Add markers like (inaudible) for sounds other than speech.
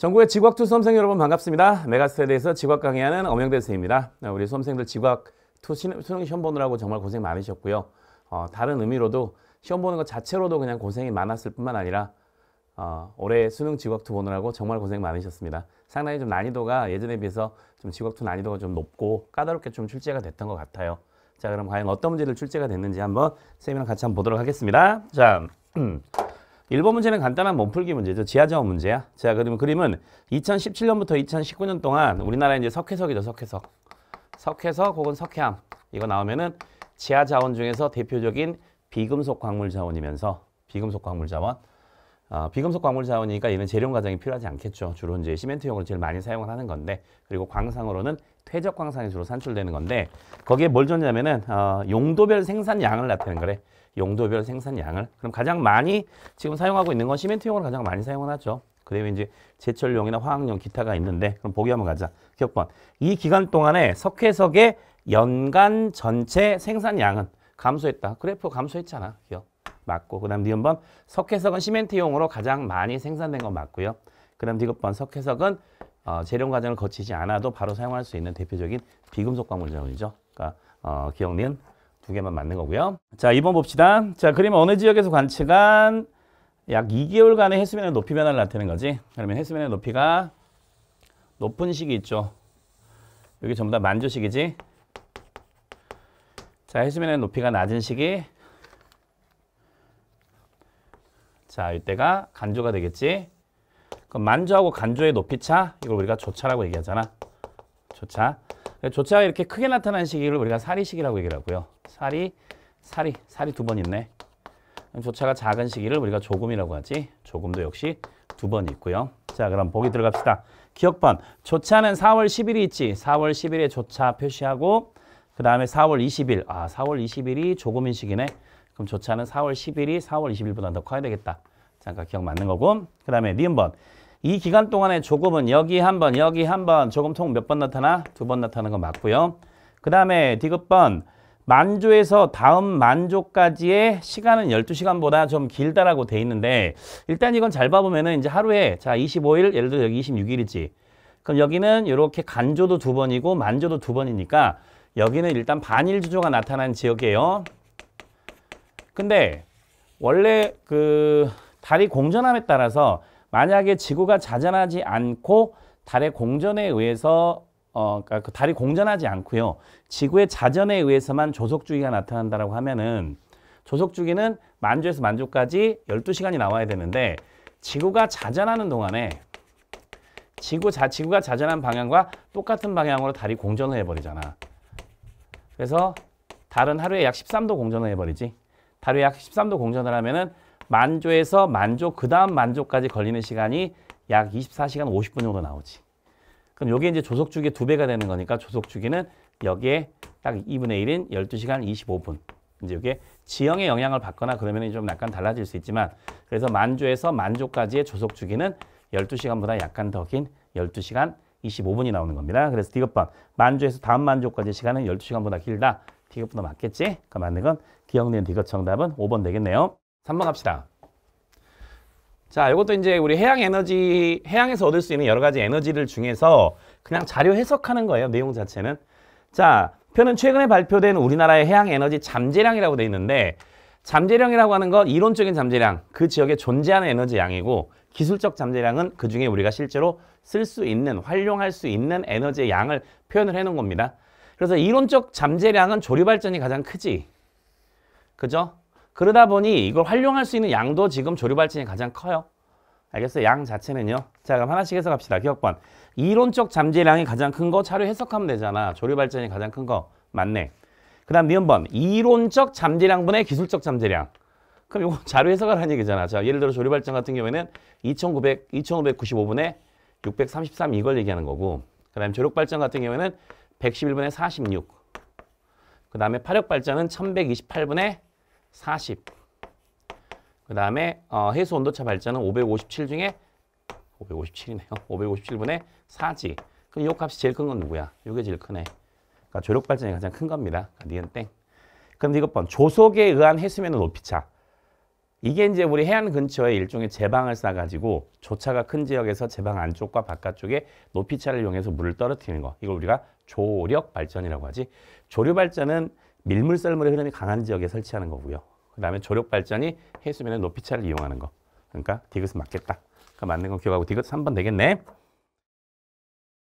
전국의 지각투 수험생 여러분 반갑습니다. 메가스에 대해서 지각 강의하는 엄영대 선생입니다. 어, 우리 수험생들 지각투 수능 시험 보느라고 정말 고생 많으셨고요. 어, 다른 의미로도 시험 보는 것 자체로도 그냥 고생이 많았을 뿐만 아니라 어, 올해 수능 지각투 보느라고 정말 고생 많으셨습니다. 상당히 좀 난이도가 예전에 비해서 좀 지각투 난이도가 좀 높고 까다롭게 좀 출제가 됐던 것 같아요. 자 그럼 과연 어떤 문제를 출제가 됐는지 한번 선생님이랑 같이 한번 보도록 하겠습니다. 자. 음. (clears throat) 1번 문제는 간단한 몸풀기 문제죠. 지하자원 문제야. 자, 그러면 그림은 2017년부터 2019년 동안 우리나라 이제 석회석이죠, 석회석. 석회석 혹은 석회암. 이거 나오면은 지하자원 중에서 대표적인 비금속 광물 자원이면서 비금속 광물 자원 아, 비금속 광물 자원이니까 이런 재료 과정이 필요하지 않겠죠. 주로 이제 시멘트용으로 제일 많이 사용을 하는 건데 그리고 광상으로는 퇴적 광산이 주로 산출되는 건데 거기에 뭘 줬냐면은 어, 용도별 생산량을 나타내는 거래. 용도별 생산량을. 그럼 가장 많이 지금 사용하고 있는 건시멘트용으로 가장 많이 사용을 하죠. 그다음에 이제 제철용이나 화학용 기타가 있는데 그럼 보기 한번 가자. 기억번. 이 기간 동안에 석회석의 연간 전체 생산량은 감소했다. 그래프 감소했잖아. 기억. 맞고 그 다음 니은 번 석회석은 시멘트용으로 가장 많이 생산된 건 맞고요. 그 다음 디귿 번 석회석은 어, 재련 과정을 거치지 않아도 바로 사용할 수 있는 대표적인 비금속 광물자원이죠. 그러니까 어, 기억 니은 두 개만 맞는 거고요. 자, 2번 봅시다. 자, 그러면 어느 지역에서 관측한 약 2개월간의 해수면의 높이 변화를 나타내는 거지. 그러면 해수면의 높이가 높은 시기 있죠. 여기 전부 다 만조식이지. 자, 해수면의 높이가 낮은 시기, 자, 이때가 간조가 되겠지. 그럼 만조하고 간조의 높이차 이걸 우리가 조차라고 얘기하잖아. 조차. 조차가 이렇게 크게 나타난 시기를 우리가 사리시기라고 얘기를 하고요. 사리, 사리, 사리 두 번 있네. 조차가 작은 시기를 우리가 조금이라고 하지. 조금도 역시 두 번 있고요. 자, 그럼 보기 들어갑시다. 기억번. 조차는 4월 10일이 있지. 4월 10일에 조차 표시하고 그 다음에 4월 20일. 아, 4월 20일이 조금인식이네. 그럼 좋지 않은 4월 10일이 4월 20일보다 더 커야 되겠다. 잠깐 기억 맞는 거고. 그 다음에 니은 번. 이 기간 동안에 조금은 여기 한 번, 여기 한 번, 조금 통 몇 번 나타나? 두 번 나타나는 건 맞고요. 그 다음에 디귿번. 만조에서 다음 만조까지의 시간은 12시간보다 좀 길다라고 돼 있는데 일단 이건 잘 봐보면은 이제 하루에 자 25일 예를 들어 여기 26일이지 그럼 여기는 이렇게 간조도 두 번이고 만조도 두 번이니까 여기는 일단 반일 주조가 나타난 지역이에요. 근데 원래 그 달이 공전함에 따라서 만약에 지구가 자전하지 않고 달의 공전에 의해서 어, 그러니까 그 달이 공전하지 않고요. 지구의 자전에 의해서만 조속 주기가 나타난다라고 하면은 조속 주기는 만주에서 만주까지 12시간이 나와야 되는데 지구가 자전하는 동안에 지구 자, 지구가 자전한 방향과 똑같은 방향으로 달이 공전을 해버리잖아. 그래서 달은 하루에 약 13도 공전을 해버리지. 하에약 13도 공전을 하면은 만조에서 만조 그 다음 만조까지 걸리는 시간이 약 24시간 50분 정도 나오지. 그럼 요게 이제 조속주기 두 배가 되는 거니까 조속주기는 여기에 딱 2분의 1인 12시간 25분. 이제 이게 지형의 영향을 받거나 그러면 좀 약간 달라질 수 있지만 그래서 만조에서 만조까지의 조속주기는 12시간보다 약간 더 긴 12시간 25분이 나오는 겁니다. 그래서 디귿번 만주에서 다음 만주까지 시간은 12시간보다 길다. 디귿번다 맞겠지? 그 맞는 건기억니는 디귿 정답은 5번 되겠네요. 3번 갑시다. 자, 이것도 이제 우리 해양 에너지, 해양에서 얻을 수 있는 여러 가지 에너지를 중에서 그냥 자료 해석하는 거예요. 내용 자체는. 자, 표는 최근에 발표된 우리나라의 해양 에너지 잠재량이라고 돼 있는데 잠재량이라고 하는 건 이론적인 잠재량, 그 지역에 존재하는 에너지 양이고 기술적 잠재량은 그중에 우리가 실제로 쓸 수 있는, 활용할 수 있는 에너지의 양을 표현을 해놓은 겁니다. 그래서 이론적 잠재량은 조류발전이 가장 크지. 그죠? 그러다 보니 이걸 활용할 수 있는 양도 지금 조류발전이 가장 커요. 알겠어요? 양 자체는요. 자, 그럼 하나씩 해석합시다. 기억번. 이론적 잠재량이 가장 큰 거 차로 해석하면 되잖아. 조류발전이 가장 큰 거. 맞네. 그 다음 니은 번 이론적 잠재량분의 기술적 잠재량. 그럼 이거 자료 해석을 하는 얘기잖아. 자, 예를 들어 조류발전 같은 경우에는 2900, 2595분의 633 이걸 얘기하는 거고 그 다음에 조력발전 같은 경우에는 111분의 46. 그 다음에 파력발전은 1128분의 40. 그 다음에 어, 해수 온도차 발전은 557 중에 557이네요. 557분의 4지. 그럼 이 값이 제일 큰 건 누구야? 이게 제일 크네. 그러니까 조력 발전이 가장 큰 겁니다. 그러니까 니은 땡. 그럼 이것 번 조속에 의한 해수면의 높이차. 이게 이제 우리 해안 근처에 일종의 제방을 쌓아가지고 조차가 큰 지역에서 제방 안쪽과 바깥쪽에 높이차를 이용해서 물을 떨어뜨리는 거. 이걸 우리가 조력 발전이라고 하지. 조류 발전은 밀물썰물의 흐름이 강한 지역에 설치하는 거고요. 그 다음에 조력 발전이 해수면의 높이차를 이용하는 거. 그러니까 디귿은 맞겠다. 그 맞는 거 기억하고 디귿 3번 되겠네.